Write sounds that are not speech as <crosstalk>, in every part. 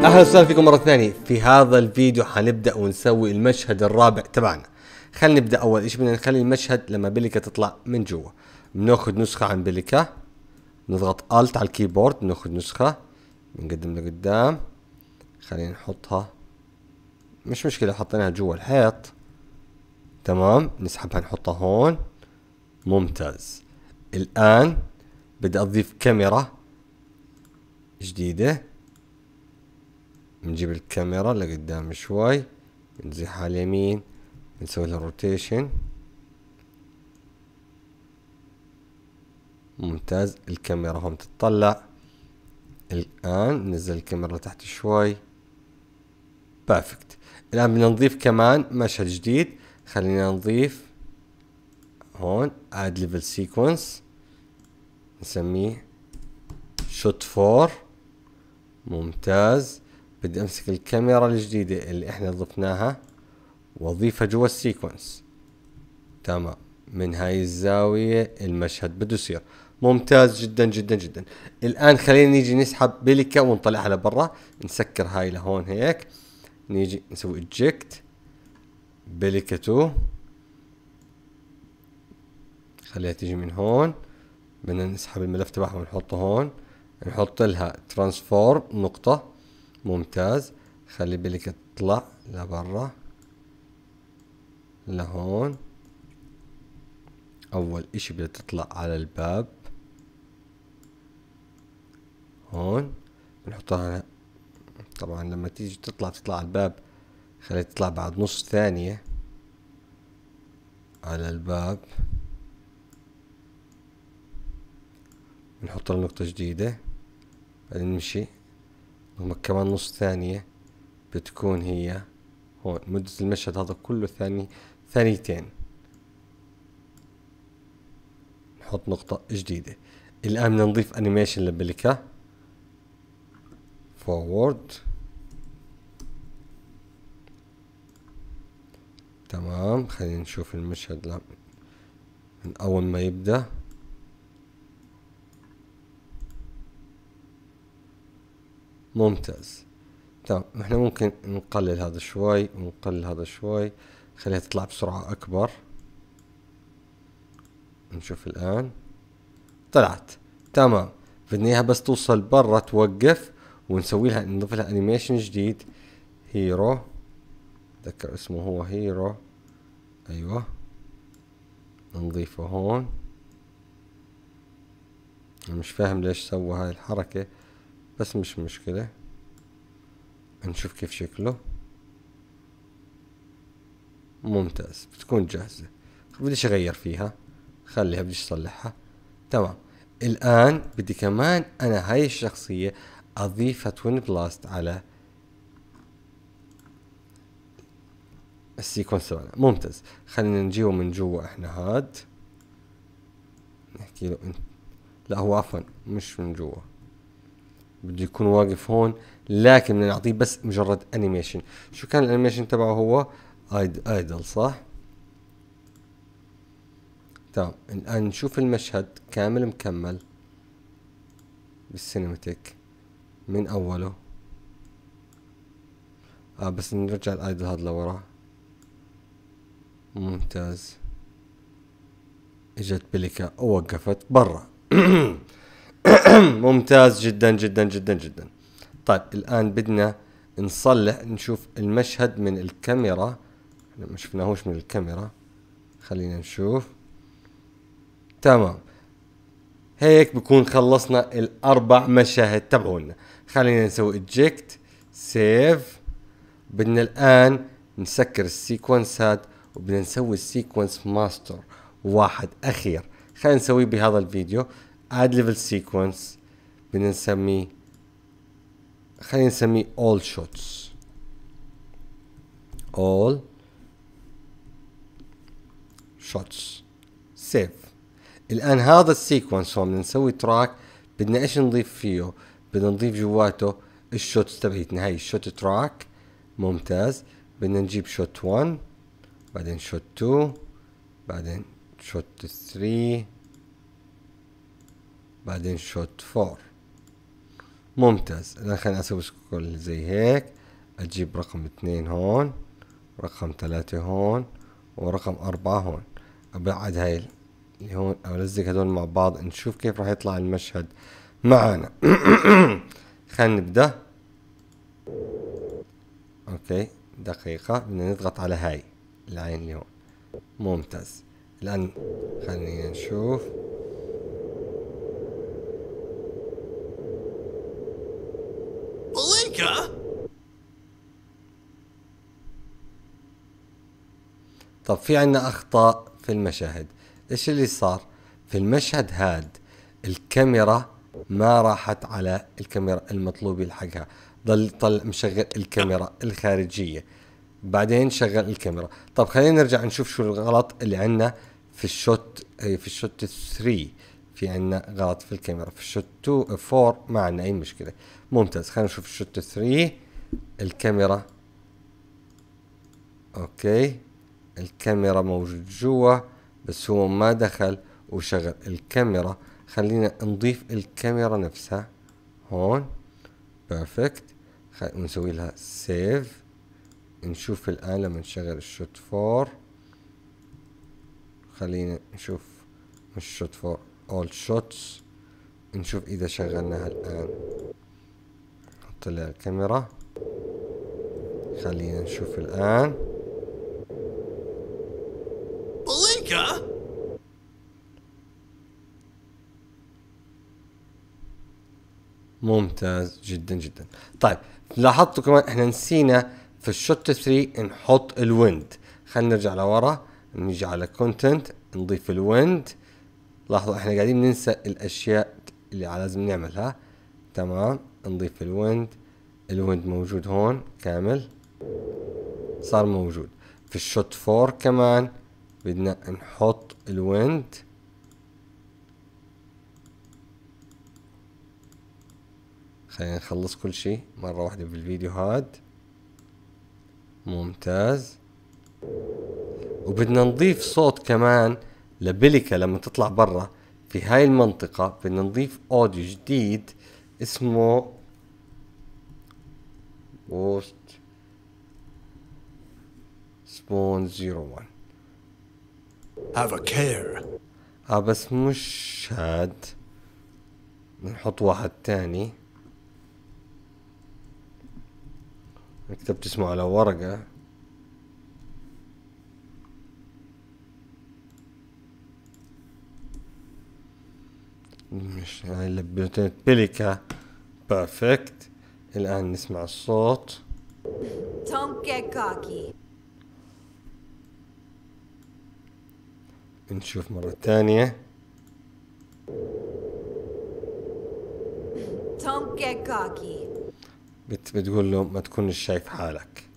اهلا وسهلا فيكم مره ثانيه في هذا الفيديو حنبدا ونسوي المشهد الرابع تبعنا خلينا نبدا اول شيء بدنا نخلي المشهد لما بلكة تطلع من جوا بناخذ نسخه عن بلكة نضغط الت على الكيبورد ناخذ نسخه بنقدم لقدام خلينا نحطها مش مشكله حطيناها جوا الحيط تمام نسحبها نحطها هون ممتاز الان بدي اضيف كاميرا جديده بنجيب الكاميرا قدام شوي على اليمين نسوي لها روتيشن ممتاز الكاميرا هم تطلع الآن نزل الكاميرا لتحت شوي بيرفكت الآن بدنا نضيف كمان مشهد جديد خلينا نضيف هون اد ليفل سيكونس نسميه شوت فور ممتاز بدي امسك الكاميرا الجديدة اللي احنا ضفناها واضيفها جوا السيكونس تمام من هاي الزاوية المشهد بده يصير ممتاز جدا جدا جدا الان خلينا نيجي نسحب بلكة ونطلعها لبرا نسكر هاي لهون هيك نيجي نسوي اجكت بلكة 2 خليها تيجي من هون بدنا نسحب الملف تبعها ونحطه هون نحط لها ترانسفورم نقطة ممتاز خلي بالك تطلع لبرا لهون اول اشي بدها تطلع على الباب هون بنحطها طبعا لما تيجي تطلع تطلع على الباب خليها تطلع بعد نص ثانية على الباب بنحط نقطة جديدة بعدين نمشي هم كمان نص ثانية بتكون هي هون مدة المشهد هذا كله ثاني ثانيتين نحط نقطة جديدة الآن بدنا نضيف أنيميشن لبلكة فورورد تمام خلينا نشوف المشهد من أول ما يبدأ ممتاز تمام احنا ممكن نقلل هذا شوي ونقلل هذا شوي خليها تطلع بسرعة أكبر نشوف الآن طلعت تمام بدنا إياها بس توصل برا توقف ونسوي لها نضيف لها أنيميشن جديد هيرو اتذكر اسمه هو هيرو أيوه نضيفه هون مش فاهم ليش سوى هاي الحركة بس مش مشكلة نشوف كيف شكله ممتاز بتكون جاهزة بديش اغير فيها خليها بديش اصلحها تمام الان بدي كمان انا هاي الشخصية اضيفها توين بلاست على السيكونس تبعنا ممتاز خلينا نجيبه من جوا احنا هاد نحكي له انت لا هو عفوا مش من جوا بده يكون واقف هون لكن بدنا نعطيه بس مجرد انيميشن شو كان الانيميشن تبعه هو ايد ايدل صح تمام طيب، الان نشوف المشهد كامل مكمل بالسينماتيك من اوله آه بس نرجع الايدل هذا لورا ممتاز اجت بلكة ووقفت برا <clears throat> <clears throat> ممتاز جدا جدا جدا جدا طيب الان بدنا نصلح نشوف المشهد من الكاميرا احنا ما شفناهوش من الكاميرا خلينا نشوف تمام هيك بكون خلصنا الاربع مشاهد تبعونا خلينا نسوي اجكت سيف بدنا الان نسكر السيكونس هاد وبدنا نسوي السيكونس ماستر واحد اخير خلينا نسويه بهذا الفيديو اد ليفل سيكونس بدنا نسميه خلينا نسميه all shots اول شوتس سيف الان هذا السيكونس هون بدنا نسوي تراك بدنا ايش نضيف فيه بدنا نضيف جواته الشوتس تبعتنا هاي الشوت تراك ممتاز بدنا نجيب شوت 1 بعدين شوت 2 بعدين شوت 3 بعدين شوت فور ممتاز الان خليني اسوي سكرول زي هيك اجيب رقم اثنين هون رقم ثلاثة هون ورقم أربعة هون أبعد هاي اللي هون ألزق هدول مع بعض نشوف كيف راح يطلع المشهد معنا <coughs> خلينا نبدأ أوكي دقيقة بدنا نضغط على هاي العين اللي هون ممتاز الآن خلينا نشوف طب في عنا أخطاء في المشاهد إيش اللي صار؟ في المشهد هاد الكاميرا ما راحت على الكاميرا المطلوب يلحقها ضل طل مشغل الكاميرا الخارجية بعدين شغل الكاميرا طب خلينا نرجع نشوف شو الغلط اللي عندنا في الشوت إيه، في الشوت 3 في عندنا غلط في الكاميرا في الشوت 2 4 ما عندنا اي مشكله ممتاز خلينا نشوف الشوت 3 الكاميرا اوكي الكاميرا موجود جوا بس هو ما دخل وشغل الكاميرا خلينا نضيف الكاميرا نفسها هون بيرفكت نسوي لها سيف نشوف الان لما نشغل الشوت 4 خلينا نشوف الشوت 4 اول شوتس نشوف اذا شغلناها الان طلع الكاميرا خلينا نشوف الآن بليكا ممتاز جدا جدا طيب لاحظتوا كمان احنا نسينا في الشوت 3 نحط الويند خلينا نرجع لورا نيجي على كونتنت نضيف الويند لاحظوا احنا قاعدين ننسى الاشياء اللي لازم نعملها تمام نضيف الويند الويند موجود هون كامل صار موجود في الشوت فور كمان بدنا نحط الويند خلينا نخلص كل شيء مرة واحدة بالفيديو هاد ممتاز وبدنا نضيف صوت كمان لبلكة لما تطلع برا في هاي المنطقة بدنا نضيف اوديو جديد اسمه بوست سبون زيرو وان هاف ا كير اه بس مش هاد نحط واحد تاني كتبت اسمه على ورقة مش هاي يعني لبيتين بيرفكت الآن نسمع الصوت نشوف مرة ثانية بت بتقول له ما تكونش شايف حالك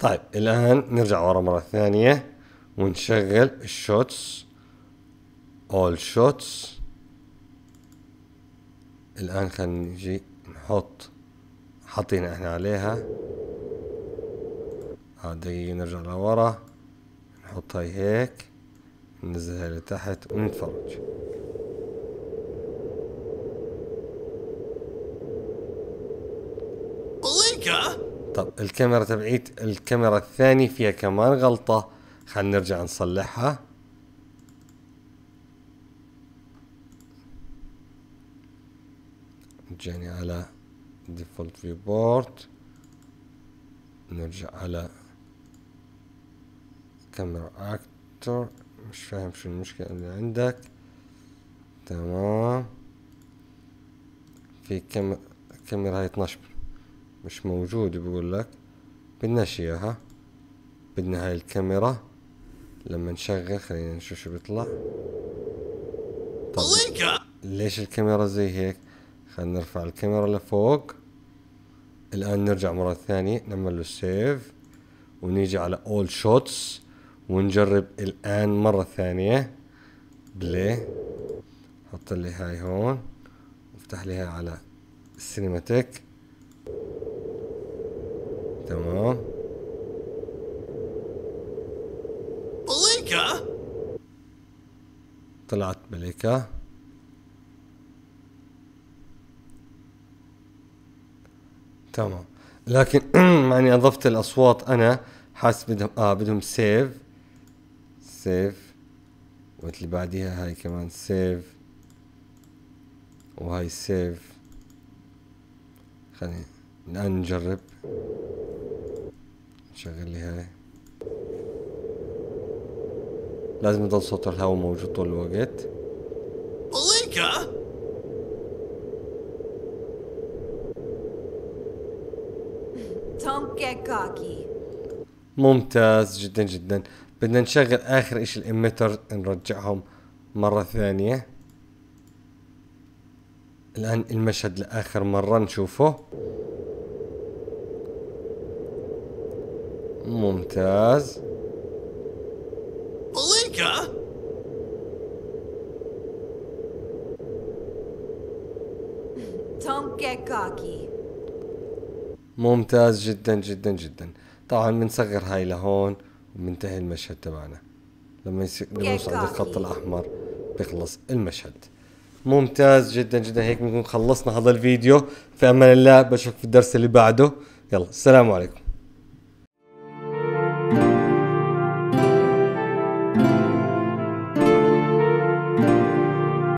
طيب الآن نرجع ورا مرة ثانية ونشغل الشوتس all shots الان خلينا نجي نحط حطينا احنا عليها هذه نرجع لورا نحط هاي هيك ننزلها لتحت ونتفرج طب الكاميرا تبعيت الكاميرا الثانية فيها كمان غلطة خلينا نرجع نصلحها جاني على ديفولت فيبورت نرجع على كاميرا اكتر مش فاهم شو المشكلة اللي عندك تمام في كاميرا هاي 12 مش موجودة بقول لك بدناش اياها بدنا هاي الكاميرا لما نشغل خلينا نشوف شو بيطلع طب ليش الكاميرا زي هيك خلينا نرفع الكاميرا لفوق الآن نرجع مرة ثانية نعمل له سيف ونيجي على اول شوتس ونجرب الآن مرة ثانية بلاي حط لي هاي هون افتح لي هاي على السينماتيك تمام بليكا طلعت بليكا تمام لكن يعني <clears throat> اضفت الاصوات انا حاسس بدهم اه بدهم سيف سيف واللي بعديها هاي كمان سيف وهاي سيف خلينا الان نجرب نشغل لي هاي لازم يضل صوت الهواء موجود طول الوقت ممتاز جدا جدا بدنا نشغل اخر اشي الاميتر نرجعهم مرة ثانية الان المشهد لاخر مرة نشوفه ممتاز بليكا Don't get cocky. ممتاز جدا جدا جدا طبعا بنصغر هاي لهون وبننتهي المشهد تبعنا لما يصير لما يوصل عند الخط الاحمر بيخلص المشهد ممتاز جدا جدا هيك بنكون خلصنا هذا الفيديو في امان الله بشوفك في الدرس اللي بعده يلا السلام عليكم